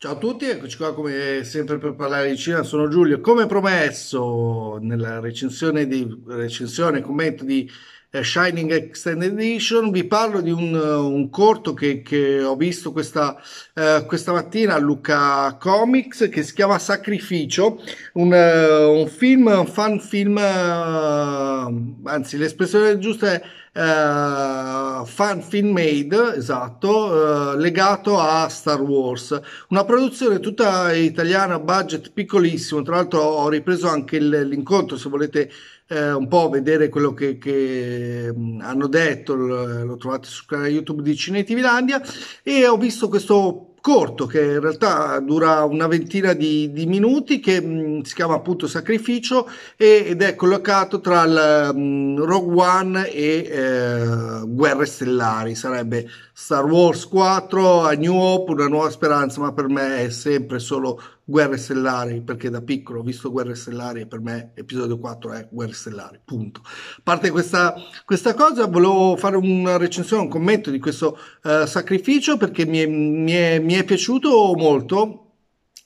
Ciao a tutti, eccoci qua come sempre per parlare di Cina, sono Giulio. Come promesso nella recensione, di, recensione commento di eh, Shining Extended Edition, vi parlo di un, un corto che, che, ho visto questa, eh, questa, mattina a Luca Comics che si chiama Sacrificio, un, eh, un film, un fan film, eh, anzi l'espressione giusta è eh, fan film made, esatto, eh, legato a Star Wars. Una produzione tutta italiana, budget piccolissimo, tra l'altro ho ripreso anche il, l'incontro se volete eh, un po' vedere quello che, che mh, hanno detto, lo, lo, trovate sul canale YouTube di Cine Tivilandia e ho visto questo corto che in realtà dura una ventina di, di minuti che mh, mm, si chiama appunto Sacrificio e, ed è collocato tra il, mh, mm, Rogue One e eh, Guerre Stellari sarebbe Star Wars 4 A New Hope Una Nuova Speranza ma per me è sempre solo Guerre Stellari, perché da piccolo ho visto Guerre Stellari e per me episodio 4 è Guerre Stellari, punto. A parte questa, questa cosa, volevo fare una recensione, un commento di questo uh, sacrificio perché mi è, mi, è, mi è piaciuto molto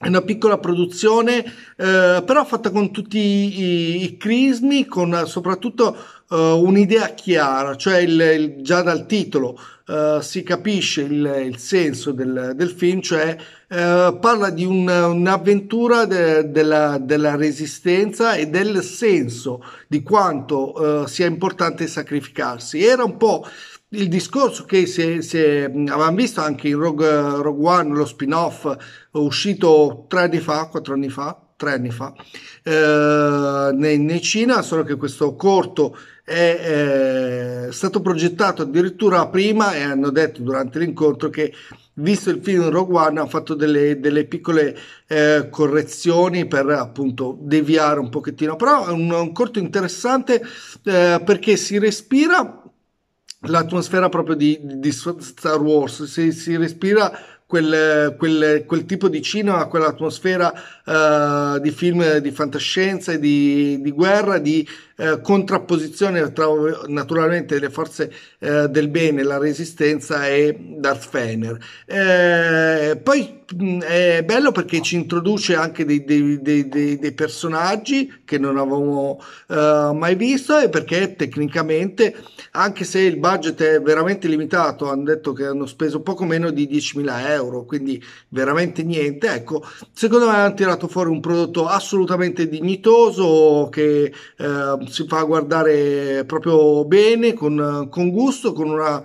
è una piccola produzione, eh, però fatta con tutti i, i crismi, con soprattutto eh, un'idea chiara, cioè il, il, già dal titolo eh, si capisce il, il senso del, del, film, cioè eh, parla di un, un'avventura de, della, della, resistenza e del senso di quanto eh, sia importante sacrificarsi. Era un po' il discorso che se, se avevamo visto anche in Rogue, Rogue One, lo spin-off uscito tre anni fa, quattro anni fa, tre anni fa, eh, nei, Cina, solo che questo corto è, eh, è stato progettato addirittura prima e hanno detto durante l'incontro che visto il film Rogue One ha fatto delle, delle piccole eh, correzioni per appunto deviare un pochettino, però è un, un corto interessante eh, perché si respira l'atmosfera proprio di, di, Star Wars, si, si respira quel, quel, quel, tipo di cinema, quell'atmosfera uh, di film di fantascienza e di, di guerra, di eh, contrapposizione tra naturalmente le forze eh, del bene, la resistenza e Darth Fener. Eh, poi è bello perché ci introduce anche dei, dei, dei, dei personaggi che non avevamo uh, mai visto e perché tecnicamente, anche se il budget è veramente limitato, hanno detto che hanno speso poco meno di 10.000 euro, quindi veramente niente, ecco, secondo me hanno tirato fuori un prodotto assolutamente dignitoso che uh, si fa guardare proprio bene, con, con gusto, con una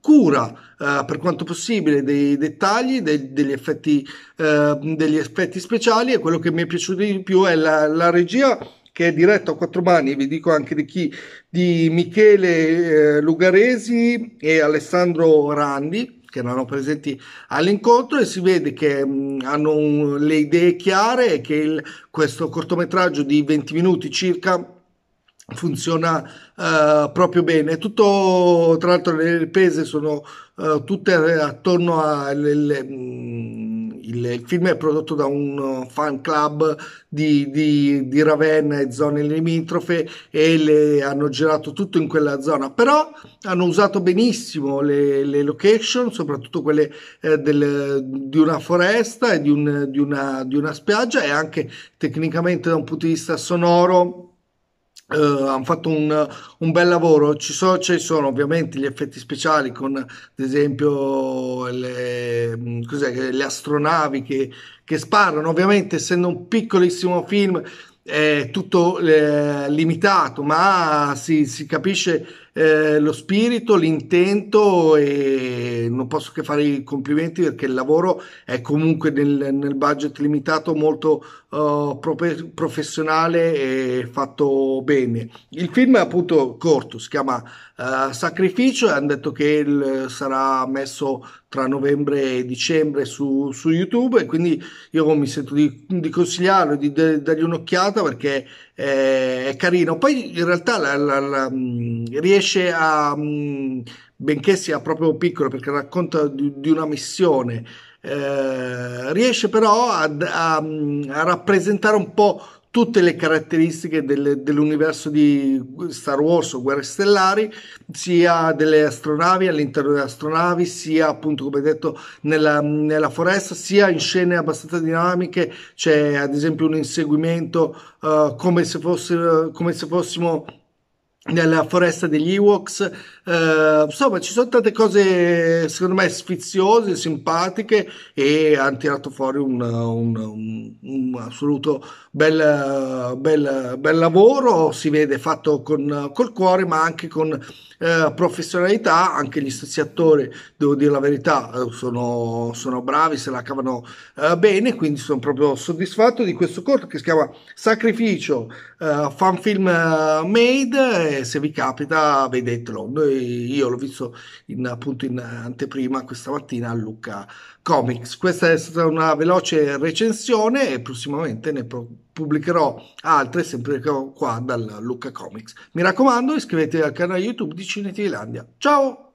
cura eh, per quanto possibile dei dettagli, dei, degli, effetti, eh, degli effetti speciali e quello che mi è piaciuto di più è la, la regia che è diretta a quattro mani, vi dico anche di chi, di Michele eh, Lugaresi e Alessandro Randi, che erano presenti all'incontro e si vede che mh, mm, hanno un, le idee chiare e che il, questo cortometraggio di 20 minuti circa funziona uh, proprio bene. Tutto, tra l'altro, le riprese sono uh, tutte eh, attorno al mm, film è prodotto da un uh, fan club di, di, di Ravenna e zone limitrofe e le hanno girato tutto in quella zona. Però hanno usato benissimo le, le location, soprattutto quelle eh, del, di una foresta e di, un, di, una, di una spiaggia e anche tecnicamente da un punto di vista sonoro Uh, eh, hanno fatto un, un, bel lavoro. Ci sono, ci sono, ovviamente gli effetti speciali con ad esempio le, mm, le astronavi che, che, sparano. Ovviamente, essendo un piccolissimo film, è tutto eh, limitato, ma si, si capisce eh, lo spirito, l'intento e non posso che fare i complimenti perché il lavoro è comunque nel, nel budget limitato molto uh, oh, prof- professionale e fatto bene. Il film è appunto corto, si chiama uh, Sacrificio e hanno detto che il, sarà messo tra novembre e dicembre su, su, YouTube e quindi io mi sento di, di consigliarlo, di, di dargli un'occhiata perché eh, è carino. Poi in realtà la, la, la, mm, riesce a, mm, benché sia proprio piccolo, perché racconta di, di una missione, eh, riesce però a, a, mm, a rappresentare un po' tutte le caratteristiche del, dell'universo di Star Wars o Guerre Stellari, sia delle astronavi all'interno delle astronavi, sia appunto come detto nella, nella foresta, sia in scene abbastanza dinamiche, c'è ad esempio un inseguimento uh, come, se fosse, come se fossimo nella foresta degli Ewoks eh, insomma, ci sono tante cose, secondo me, sfiziose, simpatiche e hanno tirato fuori un, un, un, un assoluto bel, bel, bel, lavoro. Si vede fatto con, col cuore, ma anche con eh, professionalità. Anche gli stessi attori, devo dire la verità, eh, sono, sono bravi, se la cavano eh, bene. Quindi sono proprio soddisfatto di questo corto che si chiama Sacrificio, eh, fan film made. se vi capita, vedetelo. Noi io l'ho visto in, appunto in anteprima questa mattina a Lucca Comics. Questa è stata una veloce recensione e prossimamente ne pubblicherò altre sempre qua dal Lucca Comics. Mi raccomando iscrivetevi al canale YouTube di Cine Ciao!